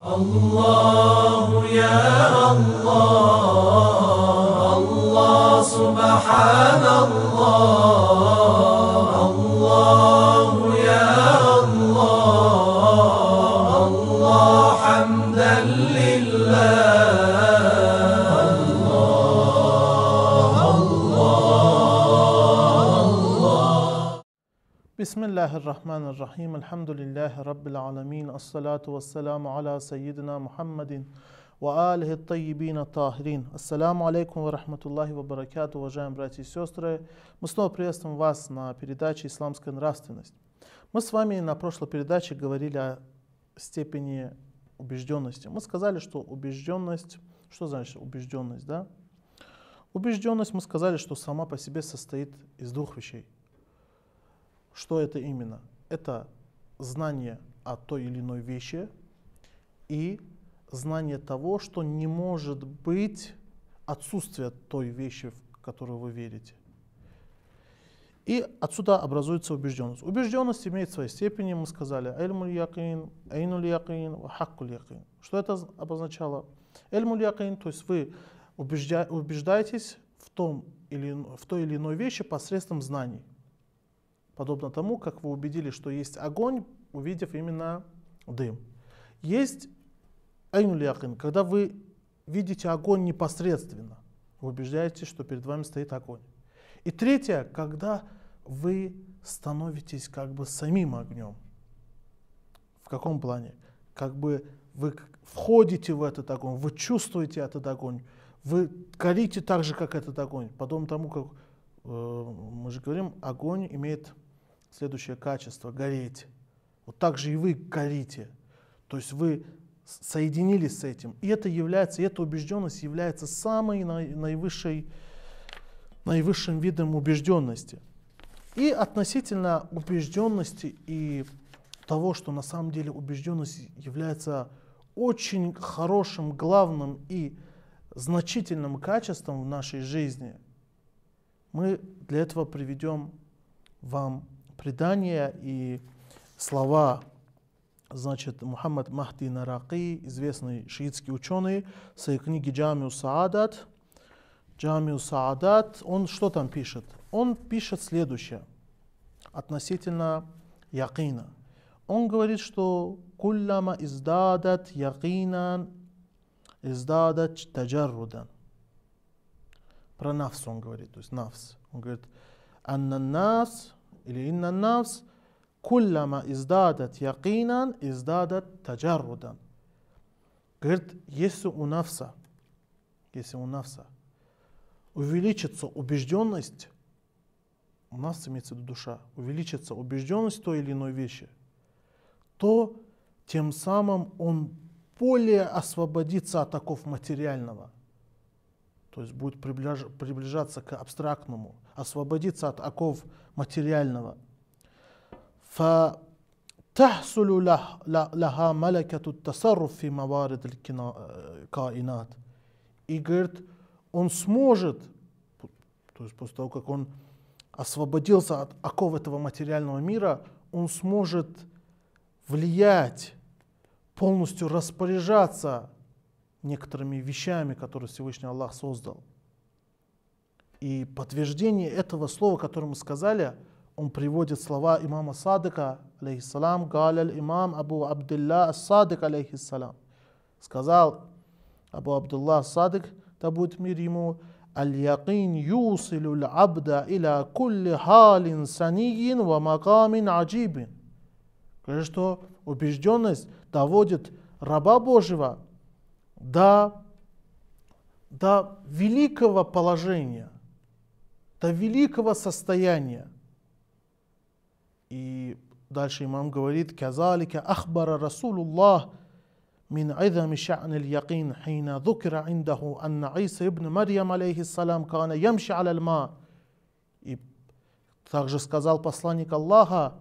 الله يا الله الله سبحان الله بسم الله الرحمن الرحيم الحمد لله رب العالمين الصلاة والسلام على سيدنا محمد وآله الطيبين الطاهرين. Ассаламу алейкум ва рахматуллахи ва баракату, уважаемые братья и сестры. Мы снова приветствуем вас на передаче «Исламская нравственность». Мы с вами на прошлой передаче говорили о степени убежденности. Мы сказали, что убежденность, что значит убежденность, да? Убежденность, мы сказали, что сама по себе состоит из двух вещей – что это именно? Это знание о той или иной вещи и знание того, что не может быть отсутствия той вещи, в которую вы верите. И отсюда образуется убежденность. Убежденность имеет свои степени, мы сказали, эльмуль якин, айнуль якин, хаккуль якин. Что это обозначало? Эльмуль якин, то есть вы убеждаетесь в, том или, в той или иной вещи посредством знаний подобно тому, как вы убедились, что есть огонь, увидев именно дым. Есть айнулякин, когда вы видите огонь непосредственно, вы убеждаетесь, что перед вами стоит огонь. И третье, когда вы становитесь как бы самим огнем. В каком плане? Как бы вы входите в этот огонь, вы чувствуете этот огонь, вы горите так же, как этот огонь. Потом тому, как э, мы же говорим, огонь имеет Следующее качество – гореть. Вот так же и вы горите. То есть вы соединились с этим. И это является, и эта убежденность является самой наивысшей, наивысшим видом убежденности. И относительно убежденности и того, что на самом деле убежденность является очень хорошим, главным и значительным качеством в нашей жизни, мы для этого приведем вам предания и слова Значит, Мухаммад Махди Нараки, известный шиитский ученый, в своей книге «Джамиу Саадат», «Джамиу Саадат», он что там пишет? Он пишет следующее относительно якина. Он говорит, что «Куллама издадат якинан издадат таджаррудан». Про нафс он говорит, то есть нафс. Он говорит, «Анна нас или инна навс, куллама издадат якинан, издадат таджаррудан. Говорит, если у навса, если у навса увеличится убежденность, у нас имеется в виду душа, увеличится убежденность той или иной вещи, то тем самым он более освободится от таков материального. То есть будет приближаться к абстрактному, освободиться от оков материального. فتحصل لها ملكة التصرف في موارد الكائنات. И говорит, он сможет, то есть после того, как он освободился от оков этого материального мира, он сможет влиять, полностью распоряжаться некоторыми вещами, которые Всевышний Аллах создал. И подтверждение этого слова, которое мы сказали, он приводит слова имама Садыка, алейхиссалам, галяль имам Абу Абдилля Садык, алейхиссалам. Сказал Абу Абдулла Садык, да будет мир ему, اليقين يوصل العبد إلى كل حال سني ومقام аджибин". Говорит, что убежденность доводит раба Божьего до, до великого положения – до великого состояния. И дальше имам говорит, «Казалика ахбара Расулуллах من عظم شأن اليقين حين ذكر عنده أن عيسى ابن مريم عليه السلام كان يمشي على الماء и также сказал посланник Аллаха,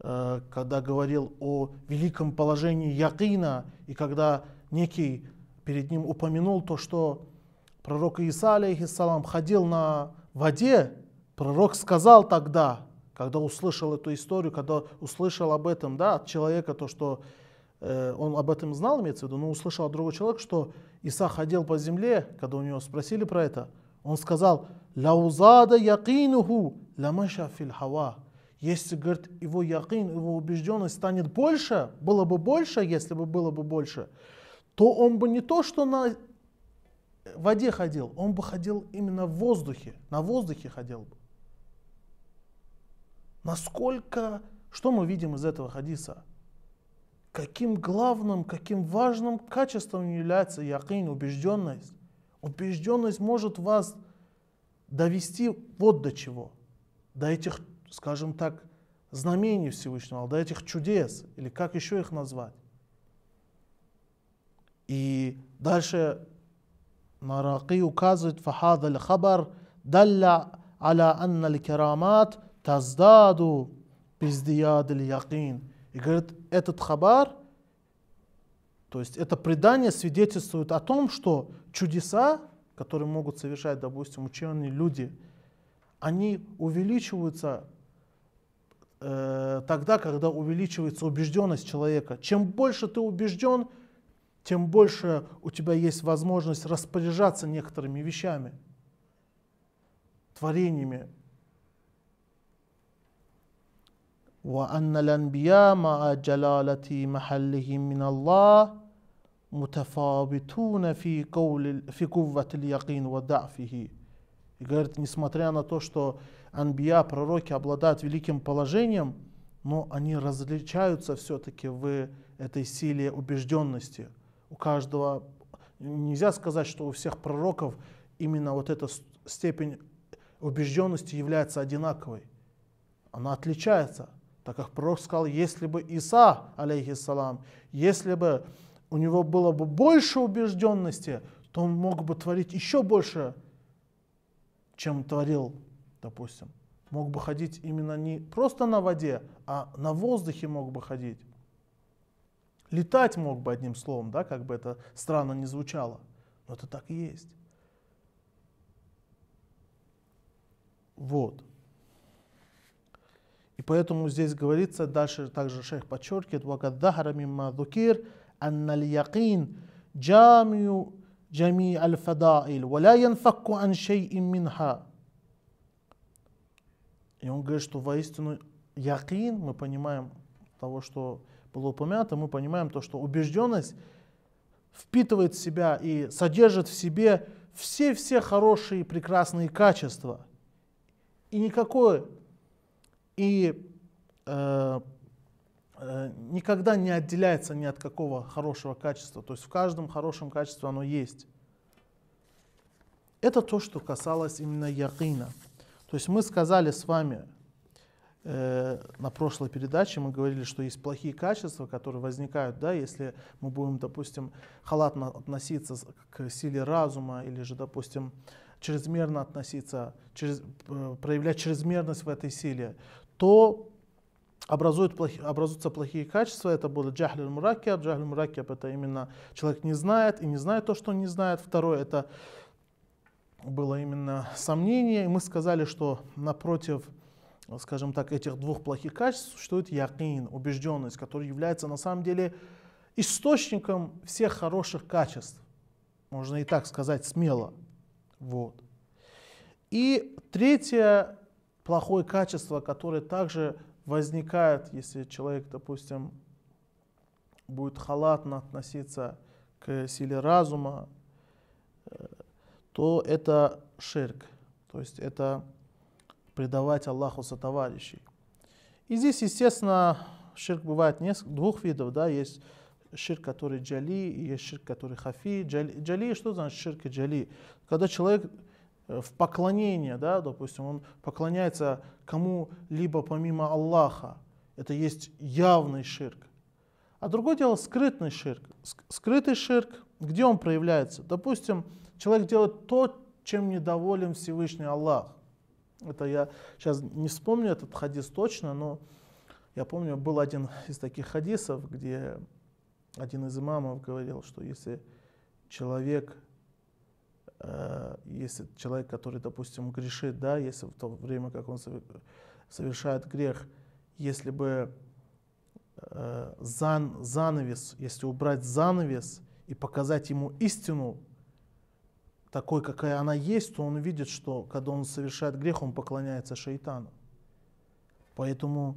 э, когда говорил о великом положении Якина, и когда некий перед ним упомянул то, что Пророк Иса, алейхиссалам, ходил на воде, пророк сказал тогда, когда услышал эту историю, когда услышал об этом, да, от человека, то, что э, он об этом знал, имеется в виду, но услышал от другого человека, что Иса ходил по земле, когда у него спросили про это, он сказал, "Лаузада якинуху ламаша хава». Если, говорит, его якин, его убежденность станет больше, было бы больше, если бы было бы больше, то он бы не то, что на в воде ходил, он бы ходил именно в воздухе, на воздухе ходил бы. Насколько, что мы видим из этого хадиса? Каким главным, каким важным качеством является якин, убежденность? Убежденность может вас довести вот до чего, до этих, скажем так, знамений Всевышнего, до этих чудес, или как еще их назвать. И дальше Нараки указывает фахада хабар далля аля анна керамат таздаду биздияд якин. И говорит, этот хабар, то есть это предание свидетельствует о том, что чудеса, которые могут совершать, допустим, ученые люди, они увеличиваются э, тогда, когда увеличивается убежденность человека. Чем больше ты убежден, тем больше у тебя есть возможность распоряжаться некоторыми вещами, творениями. И говорит, несмотря на то, что анбия, пророки обладают великим положением, но они различаются все-таки в этой силе убежденности – у каждого, нельзя сказать, что у всех пророков именно вот эта степень убежденности является одинаковой. Она отличается, так как пророк сказал, если бы Иса, алейхиссалам, если бы у него было бы больше убежденности, то он мог бы творить еще больше, чем творил, допустим. Мог бы ходить именно не просто на воде, а на воздухе мог бы ходить. Летать мог бы, одним словом, да, как бы это странно не звучало. Но это так и есть. Вот. И поэтому здесь говорится, дальше также шейх подчеркивает, «Вакаддахара мимма дукир анна льякин джамию джами аль-фадаил, валя янфакку ан шейим минха». И он говорит, что воистину якин, мы понимаем того, что было упомянуто, мы понимаем то, что убежденность впитывает в себя и содержит в себе все-все хорошие и прекрасные качества. И никакое, и э, э, никогда не отделяется ни от какого хорошего качества. То есть в каждом хорошем качестве оно есть. Это то, что касалось именно якина. То есть мы сказали с вами, Э, на прошлой передаче мы говорили, что есть плохие качества, которые возникают, да, если мы будем, допустим, халатно относиться к силе разума или же, допустим, чрезмерно относиться, через, э, проявлять чрезмерность в этой силе, то образуют плохи, образуются плохие качества. Это будет джахль муракеб. Джахль муракеб это именно человек не знает и не знает то, что он не знает. Второе это было именно сомнение. И мы сказали, что напротив скажем так, этих двух плохих качеств существует якин, убежденность, которая является на самом деле источником всех хороших качеств. Можно и так сказать смело. Вот. И третье плохое качество, которое также возникает, если человек, допустим, будет халатно относиться к силе разума, э, то это ширк. То есть это предавать Аллаху товарищей. И здесь, естественно, ширк бывает несколько, двух видов, да, есть ширк, который джали, есть ширк, который хафи. Джали, джали что значит ширк и джали? Когда человек э, в поклонение, да, допустим, он поклоняется кому-либо помимо Аллаха, это есть явный ширк. А другое дело скрытный ширк. Скрытый ширк, где он проявляется? Допустим, человек делает то, чем недоволен Всевышний Аллах. Это я сейчас не вспомню этот хадис точно, но я помню, был один из таких хадисов, где один из имамов говорил, что если человек, э, если человек, который, допустим, грешит, да, если в то время, как он совершает грех, если бы э, зан, занавес, если убрать занавес и показать ему истину, такой, какая она есть, то он видит, что когда он совершает грех, он поклоняется шайтану. Поэтому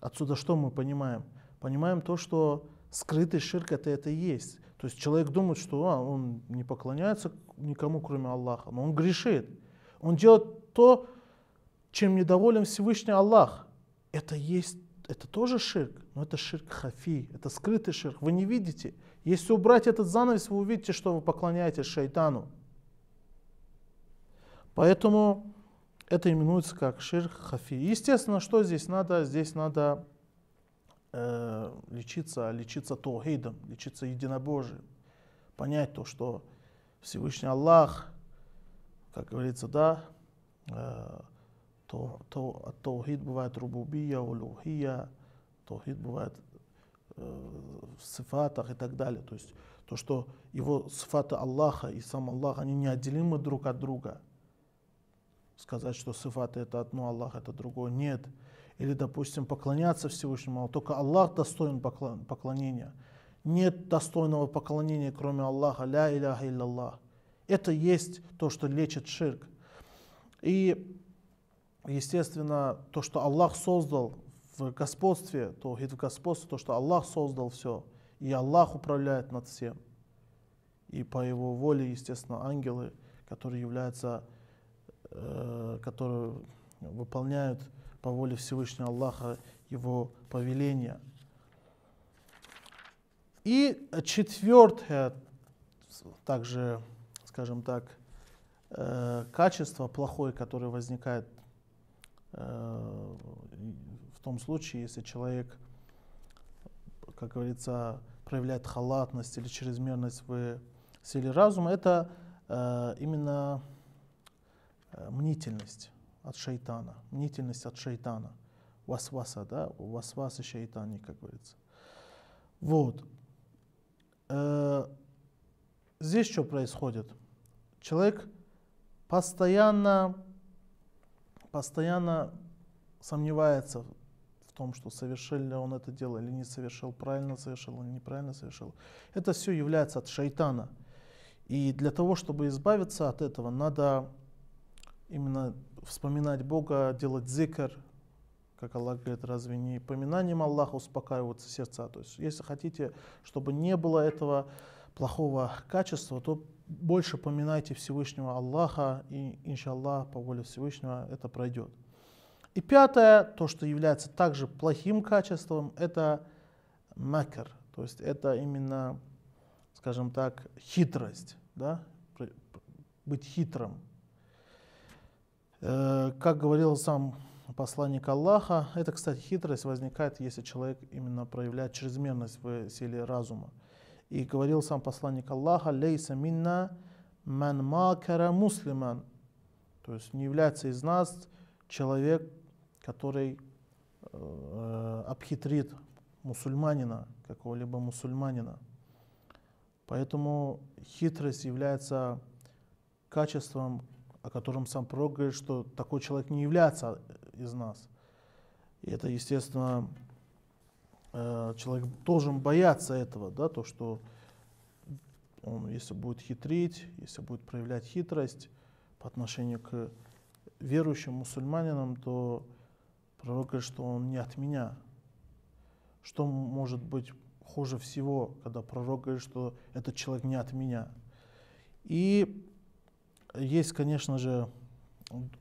отсюда что мы понимаем? Понимаем то, что скрытый ширк это, это и есть. То есть человек думает, что а, он не поклоняется никому, кроме Аллаха, но он грешит. Он делает то, чем недоволен Всевышний Аллах. Это есть, это тоже ширк, но это ширк хафи, это скрытый ширк. Вы не видите. Если убрать этот занавес, вы увидите, что вы поклоняетесь шайтану. Поэтому это именуется как шир хафи. Естественно, что здесь надо? Здесь надо э, лечиться, лечиться тухейдом, лечиться единобожием. Понять то, что Всевышний Аллах, как говорится, да, э, то, то, от таухид бывает рубубия, улухия, таухид бывает э, в сифатах и так далее. То есть то, что его сифаты Аллаха и сам Аллах, они неотделимы друг от друга – сказать, что сифаты это одно, Аллах это другое. Нет. Или, допустим, поклоняться Всевышнему а Только Аллах достоин поклонения. Нет достойного поклонения, кроме Аллаха. Ля иляха Аллах. Это есть то, что лечит ширк. И, естественно, то, что Аллах создал в господстве, то в господстве, то, что Аллах создал все, и Аллах управляет над всем. И по его воле, естественно, ангелы, которые являются Э, которые выполняют по воле Всевышнего Аллаха его повеления. И четвертое, также, скажем так, э, качество плохое, которое возникает э, в том случае, если человек, как говорится, проявляет халатность или чрезмерность в силе разума, это именно Э, мнительность от шайтана, мнительность от шайтана, васваса, да, васвасы шайтани, как говорится. Вот. Э, здесь что происходит? Человек постоянно, постоянно сомневается в том, что совершил ли он это дело или не совершил, правильно совершил или неправильно совершил. Это все является от шайтана. И для того, чтобы избавиться от этого, надо именно вспоминать Бога, делать зикр, как Аллах говорит, разве не поминанием Аллаха успокаиваются сердца? То есть, если хотите, чтобы не было этого плохого качества, то больше поминайте Всевышнего Аллаха, и, иншаллах, по воле Всевышнего это пройдет. И пятое, то, что является также плохим качеством, это макер, то есть это именно, скажем так, хитрость, да? быть хитрым. Э, как говорил сам посланник Аллаха, это, кстати, хитрость возникает, если человек именно проявляет чрезмерность в силе разума. И говорил сам посланник Аллаха, «Лейса минна ман макара муслиман». То есть не является из нас человек, который э, обхитрит мусульманина, какого-либо мусульманина. Поэтому хитрость является качеством, о котором сам пророк говорит, что такой человек не является из нас. И это, естественно, э, человек должен бояться этого, да, то, что он, если будет хитрить, если будет проявлять хитрость по отношению к верующим мусульманинам, то пророк говорит, что он не от меня. Что может быть хуже всего, когда пророк говорит, что этот человек не от меня. И есть, конечно же,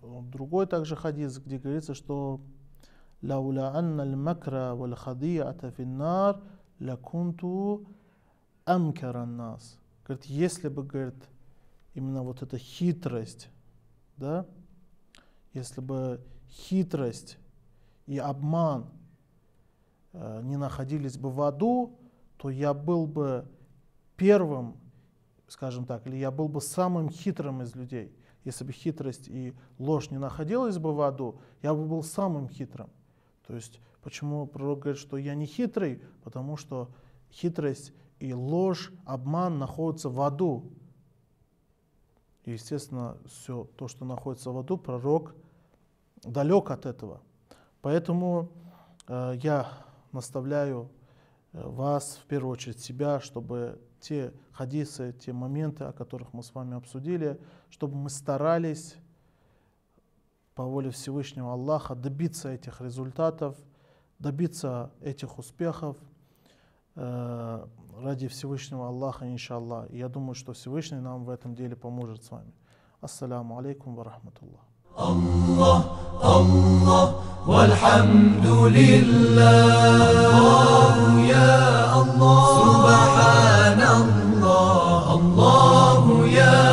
другой также хадис, где говорится, что «Лауля анна аль-макра валь хади'ата финнар лакунту амкаран нас». Говорит, если бы, говорит, именно вот эта хитрость, да, если бы хитрость и обман э, не находились бы в аду, то я был бы первым скажем так, или я был бы самым хитрым из людей. Если бы хитрость и ложь не находилась бы в аду, я бы был самым хитрым. То есть почему пророк говорит, что я не хитрый? Потому что хитрость и ложь, обман находятся в аду. И, естественно, все то, что находится в аду, пророк далек от этого. Поэтому э, я наставляю э, вас, в первую очередь себя, чтобы те хадисы, те моменты, о которых мы с вами обсудили, чтобы мы старались по воле Всевышнего Аллаха добиться этих результатов, добиться этих успехов э, ради Всевышнего Аллаха, иншаллах. я думаю, что Всевышний нам в этом деле поможет с вами. Ассаламу алейкум ва рахматуллах. الله الله والحمد لله الله يا الله سبحان الله الله يا الله